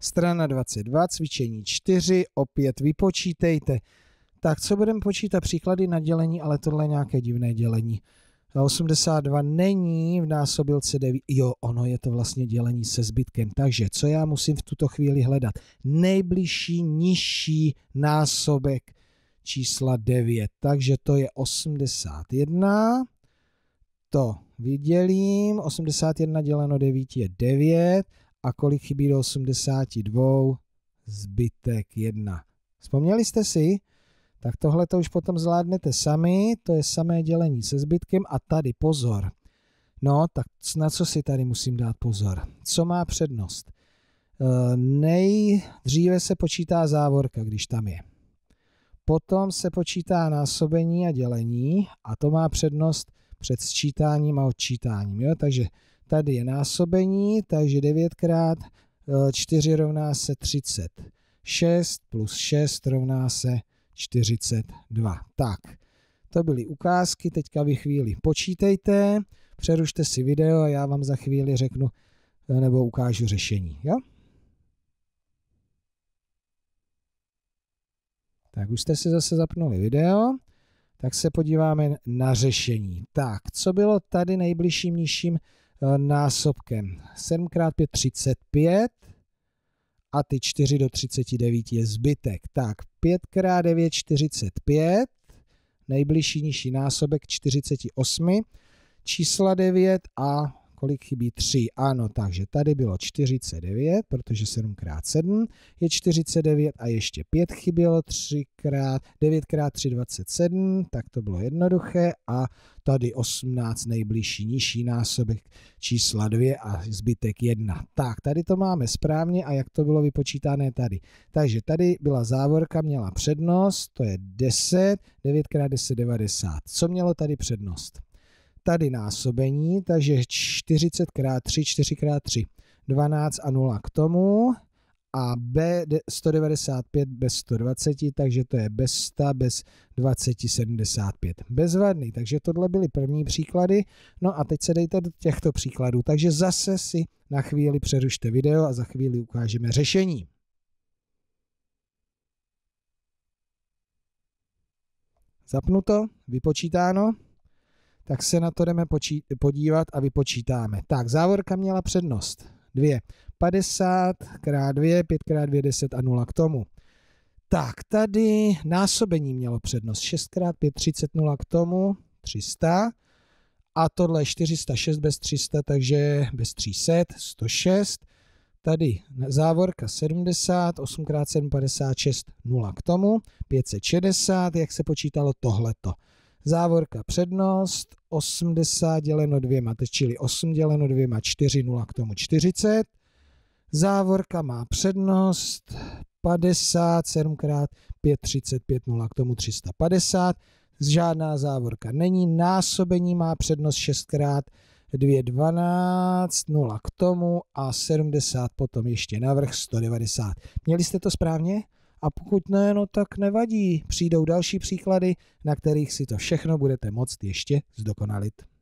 Strana 22, cvičení 4, opět vypočítejte. Tak co budeme počítat? Příklady na dělení, ale tohle je nějaké divné dělení. 82 není v násobilce 9. Jo, ono je to vlastně dělení se zbytkem. Takže co já musím v tuto chvíli hledat? Nejbližší nižší násobek čísla 9. Takže to je 81. To vydělím. 81 děleno 9 je 9 a kolik chybí do 82? Zbytek 1. Vzpomněli jste si? Tak tohle to už potom zvládnete sami, to je samé dělení se zbytkem a tady pozor. No, tak na co si tady musím dát pozor? Co má přednost? Eh, nejdříve se počítá závorka, když tam je. Potom se počítá násobení a dělení a to má přednost před sčítáním a odčítáním. Jo? Takže Tady je násobení, takže 9 krát 4 rovná se 36 plus 6 rovná se 42. Tak, to byly ukázky, teďka vy chvíli počítejte, přerušte si video a já vám za chvíli řeknu eh, nebo ukážu řešení. Jo? Tak už jste si zase zapnuli video, tak se podíváme na řešení. Tak, co bylo tady nejbližším nižším Eh, násobkem 7 x 5 35 a ty 4 do 39 je zbytek. Tak 5 x 9 45, nejbližší nižší násobek 48, čísla 9 a kolik chybí? 3, ano, takže tady bylo 49, protože 7 x 7 je 49 a ještě 5 chybělo, 9 x 3, 27, tak to bylo jednoduché a tady 18 nejbližší nižší násobek čísla 2 a zbytek 1. Tak, tady to máme správně a jak to bylo vypočítané tady. Takže tady byla závorka, měla přednost, to je 10, 9 x 10, 90. Co mělo tady přednost? tady násobení, takže 40 x 3, 4 x 3, 12 a 0 k tomu a B 195 bez 120, takže to je bez 100, bez 20, 75. Bezvadný, takže tohle byly první příklady. No a teď se dejte do těchto příkladů, takže zase si na chvíli přerušte video a za chvíli ukážeme řešení. Zapnuto, vypočítáno, tak se na to jdeme počít, podívat a vypočítáme. Tak, závorka měla přednost. 2. 50 x 2, 5 x 2, 10 a 0 k tomu. Tak, tady násobení mělo přednost. 6 x 5, 30, 0 k tomu, 300. A tohle je 406 bez 300, takže bez 300, 106. Tady závorka 70, 8 x 7, 56, 0 k tomu, 560, jak se počítalo tohleto. Závorka přednost 80 děleno dvěma, čili 8 děleno dvěma, 4, 0 k tomu 40. Závorka má přednost 50, 7 krát 5, 35, 0 k tomu 350. Žádná závorka není. Násobení má přednost 6 krát 2, 12, 0 k tomu a 70 potom ještě navrh 190. Měli jste to správně? a pokud ne, no tak nevadí, přijdou další příklady, na kterých si to všechno budete moct ještě zdokonalit.